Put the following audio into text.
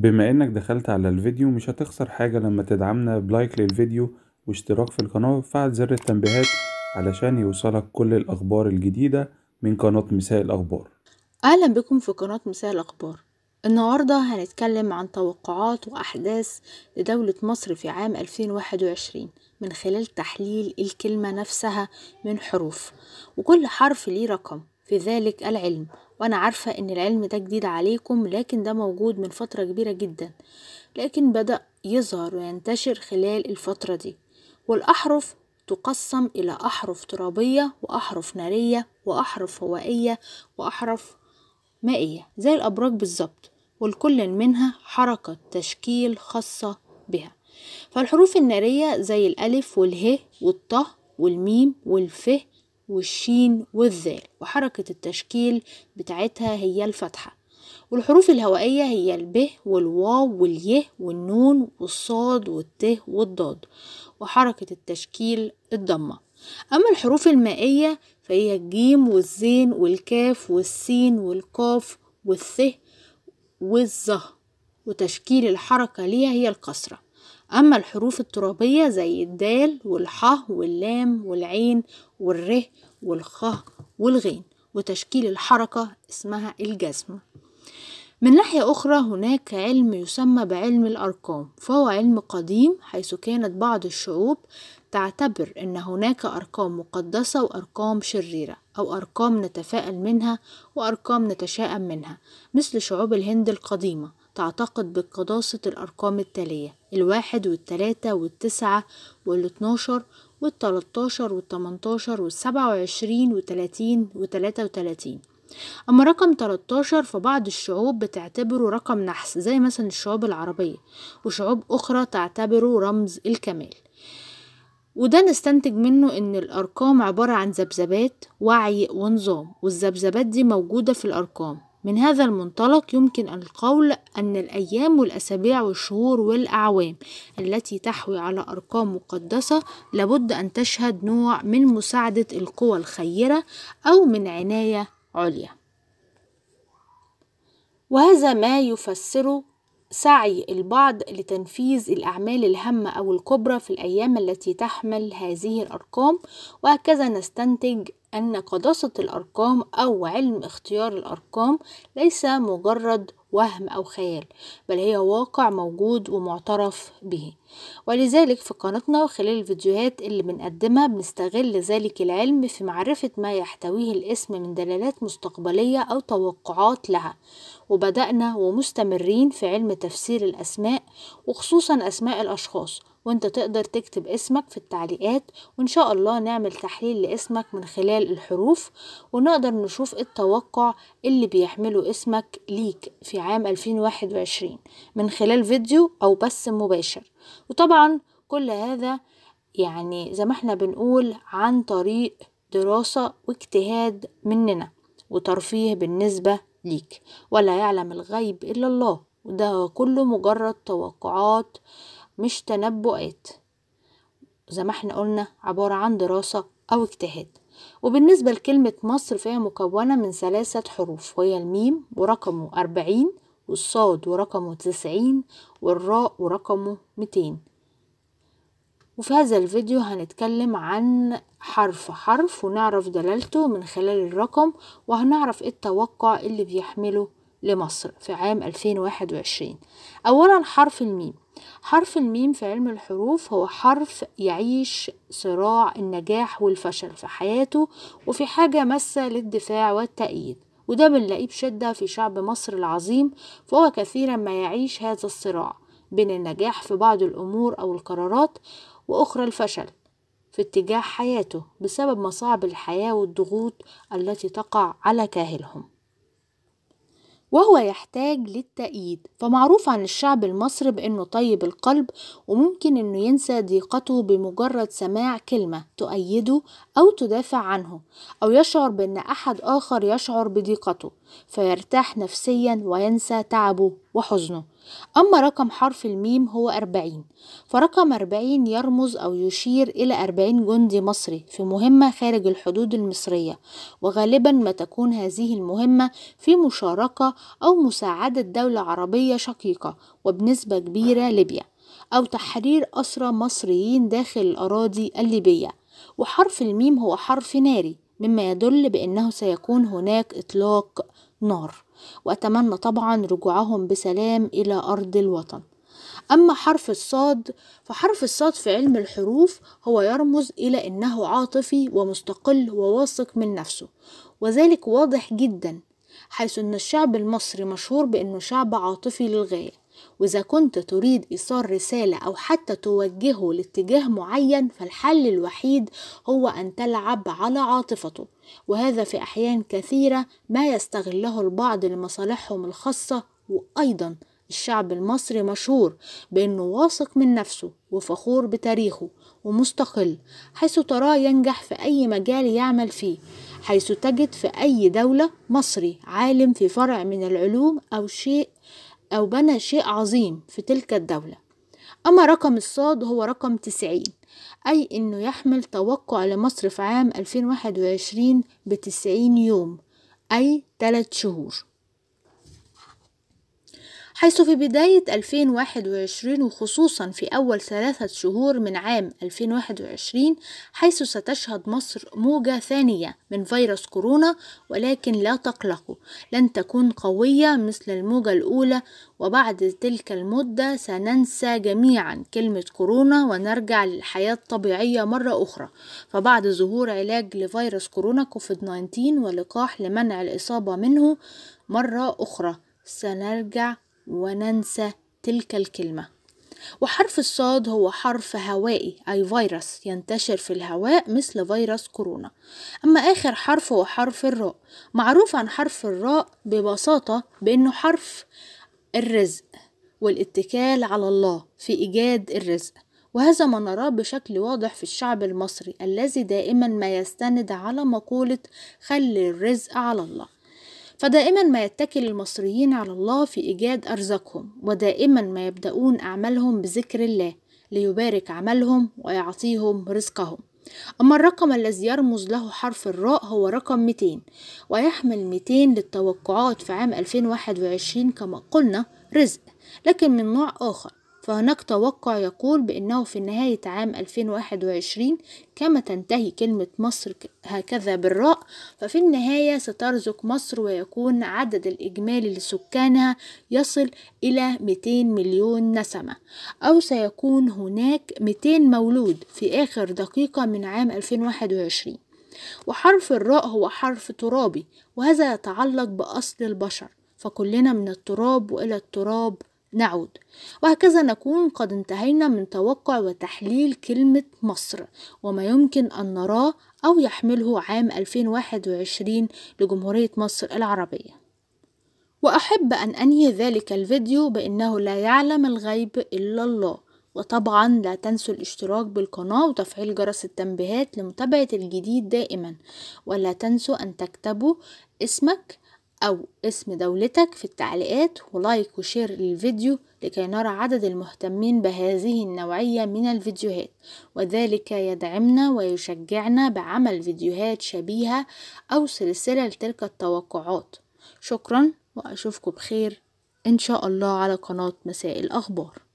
بما انك دخلت على الفيديو مش هتخسر حاجة لما تدعمنا بلايك للفيديو واشتراك في القناة وفعل زر التنبيهات علشان يوصلك كل الأخبار الجديدة من قناة مساء الأخبار أهلا بكم في قناة مساء الأخبار النهاردة هنتكلم عن توقعات وأحداث لدولة مصر في عام 2021 من خلال تحليل الكلمة نفسها من حروف وكل حرف ليه رقم في ذلك العلم وأنا عارفة إن العلم ده جديد عليكم لكن ده موجود من فترة كبيرة جدا لكن بدأ يظهر وينتشر خلال الفترة دي والأحرف تقسم إلى أحرف ترابية وأحرف نارية وأحرف هوائية وأحرف مائية زي الأبراج بالظبط والكل منها حركة تشكيل خاصة بها فالحروف النارية زي الألف واله والطه والميم والفه والشين والذال وحركة التشكيل بتاعتها هي الفتحة والحروف الهوائية هي الب والواو واليه والنون والصاد والت والضاد وحركة التشكيل الضمة أما الحروف المائية فهي الجيم والزين والكاف والسين والقاف والث والظه وتشكيل الحركة ليها هي الكسرة أما الحروف الترابية زي الدال والحاء واللام والعين والره والخاء والغين وتشكيل الحركة اسمها الجزم من ناحية أخرى هناك علم يسمى بعلم الأرقام فهو علم قديم حيث كانت بعض الشعوب تعتبر أن هناك أرقام مقدسة وأرقام شريرة أو أرقام نتفائل منها وأرقام نتشائم منها مثل شعوب الهند القديمة تعتقد بقداسة الأرقام التالية الواحد والتلاتة والتسعة والاتناشر والتلاتاشر والتمنتاشر والسبعة وعشرين وتلاتين وتلاتة وتلاتين أما رقم 13 فبعض الشعوب بتعتبره رقم نحس زي مثلا الشعوب العربية وشعوب أخرى تعتبره رمز الكمال وده نستنتج منه إن الأرقام عبارة عن ذبذبات وعي ونظام والذبذبات دي موجودة في الأرقام من هذا المنطلق يمكن القول أن الأيام والأسابيع والشهور والأعوام التي تحوي على أرقام مقدسة لابد أن تشهد نوع من مساعدة القوى الخيرة أو من عناية عليا وهذا ما يفسر سعي البعض لتنفيذ الأعمال الهامة أو الكبرى في الأيام التي تحمل هذه الأرقام وهكذا نستنتج أن قداسة الأرقام أو علم اختيار الأرقام ليس مجرد وهم أو خيال بل هي واقع موجود ومعترف به ولذلك في قناتنا وخلال الفيديوهات اللي بنقدمها بنستغل ذلك العلم في معرفة ما يحتويه الاسم من دلالات مستقبلية أو توقعات لها وبدأنا ومستمرين في علم تفسير الأسماء وخصوصا أسماء الأشخاص وانت تقدر تكتب اسمك في التعليقات وان شاء الله نعمل تحليل لاسمك من خلال الحروف ونقدر نشوف التوقع اللي بيحمله اسمك ليك في عام 2021 من خلال فيديو او بث مباشر وطبعا كل هذا يعني زي ما احنا بنقول عن طريق دراسة واجتهاد مننا وترفيه بالنسبة ليك ولا يعلم الغيب إلا الله وده كله مجرد توقعات مش تنبؤات زي ما احنا قلنا عبارة عن دراسة أو اجتهاد وبالنسبة لكلمة مصر فهي مكونة من ثلاثة حروف وهي الميم ورقمه أربعين والصاد ورقمه تسعين والراء ورقمه ميتين وفي هذا الفيديو هنتكلم عن حرف حرف ونعرف دلالته من خلال الرقم وهنعرف إيه التوقع اللي بيحمله لمصر في عام 2021 أولا حرف الميم حرف الميم في علم الحروف هو حرف يعيش صراع النجاح والفشل في حياته وفي حاجة مسة للدفاع والتأييد وده بنلاقيه بشدة في شعب مصر العظيم فهو كثيرا ما يعيش هذا الصراع بين النجاح في بعض الأمور أو القرارات وأخرى الفشل في اتجاه حياته بسبب مصاعب الحياة والضغوط التي تقع على كاهلهم وهو يحتاج للتأييد فمعروف عن الشعب المصري بأنه طيب القلب وممكن أنه ينسى ضيقته بمجرد سماع كلمة تؤيده أو تدافع عنه أو يشعر بأن أحد آخر يشعر بضيقته فيرتاح نفسيا وينسى تعبه وحزنه أما رقم حرف الميم هو أربعين فرقم أربعين يرمز أو يشير إلى أربعين جندي مصري في مهمة خارج الحدود المصرية وغالبا ما تكون هذه المهمة في مشاركة أو مساعدة دولة عربية شقيقة وبنسبة كبيرة ليبيا أو تحرير أسرى مصريين داخل الأراضي الليبية وحرف الميم هو حرف ناري مما يدل بأنه سيكون هناك إطلاق نار وأتمنى طبعا رجوعهم بسلام إلى أرض الوطن أما حرف الصاد فحرف الصاد في علم الحروف هو يرمز إلى أنه عاطفي ومستقل وواثق من نفسه وذلك واضح جدا حيث أن الشعب المصري مشهور بأنه شعب عاطفي للغاية وإذا كنت تريد إيصال رسالة أو حتى توجهه لاتجاه معين فالحل الوحيد هو أن تلعب على عاطفته وهذا في أحيان كثيرة ما يستغله البعض لمصالحهم الخاصة وأيضا الشعب المصري مشهور بأنه واثق من نفسه وفخور بتاريخه ومستقل حيث تراه ينجح في أي مجال يعمل فيه حيث تجد في أي دولة مصري عالم في فرع من العلوم أو شيء أو بنى شيء عظيم في تلك الدولة أما رقم الصاد هو رقم تسعين أي أنه يحمل توقع لمصر في عام 2021 بتسعين يوم أي ثلاث شهور حيث في بداية 2021 وخصوصا في أول ثلاثة شهور من عام 2021 حيث ستشهد مصر موجة ثانية من فيروس كورونا ولكن لا تقلقوا لن تكون قوية مثل الموجة الأولى وبعد تلك المدة سننسى جميعا كلمة كورونا ونرجع للحياة الطبيعية مرة أخرى فبعد ظهور علاج لفيروس كورونا كوفيد 19 ولقاح لمنع الإصابة منه مرة أخرى سنرجع وننسى تلك الكلمة وحرف الصاد هو حرف هوائي أي فيروس ينتشر في الهواء مثل فيروس كورونا أما آخر حرف هو حرف الراء معروف عن حرف الراء ببساطة بأنه حرف الرزق والاتكال على الله في إيجاد الرزق وهذا ما نراه بشكل واضح في الشعب المصري الذي دائما ما يستند على مقولة خلي الرزق على الله فدائما ما يتكل المصريين على الله في إيجاد أرزاقهم ودائما ما يبدأون أعمالهم بذكر الله ليبارك عملهم ويعطيهم رزقهم أما الرقم الذي يرمز له حرف الراء هو رقم 200 ويحمل 200 للتوقعات في عام 2021 كما قلنا رزق لكن من نوع آخر فهناك توقع يقول بأنه في نهاية عام 2021 كما تنتهي كلمة مصر هكذا بالراء ففي النهاية سترزق مصر ويكون عدد الإجمالي لسكانها يصل إلى 200 مليون نسمة أو سيكون هناك 200 مولود في آخر دقيقة من عام 2021 وحرف الراء هو حرف ترابي وهذا يتعلق بأصل البشر فكلنا من التراب وإلى التراب نعود وهكذا نكون قد انتهينا من توقع وتحليل كلمة مصر وما يمكن أن نراه أو يحمله عام 2021 لجمهورية مصر العربية وأحب أن أنهي ذلك الفيديو بأنه لا يعلم الغيب إلا الله وطبعا لا تنسوا الاشتراك بالقناة وتفعيل جرس التنبيهات لمتابعة الجديد دائما ولا تنسوا أن تكتبوا اسمك أو اسم دولتك في التعليقات ولايك وشير للفيديو لكي نرى عدد المهتمين بهذه النوعية من الفيديوهات وذلك يدعمنا ويشجعنا بعمل فيديوهات شبيهة أو سلسلة لتلك التوقعات شكرا وأشوفكم بخير إن شاء الله على قناة مساء الأخبار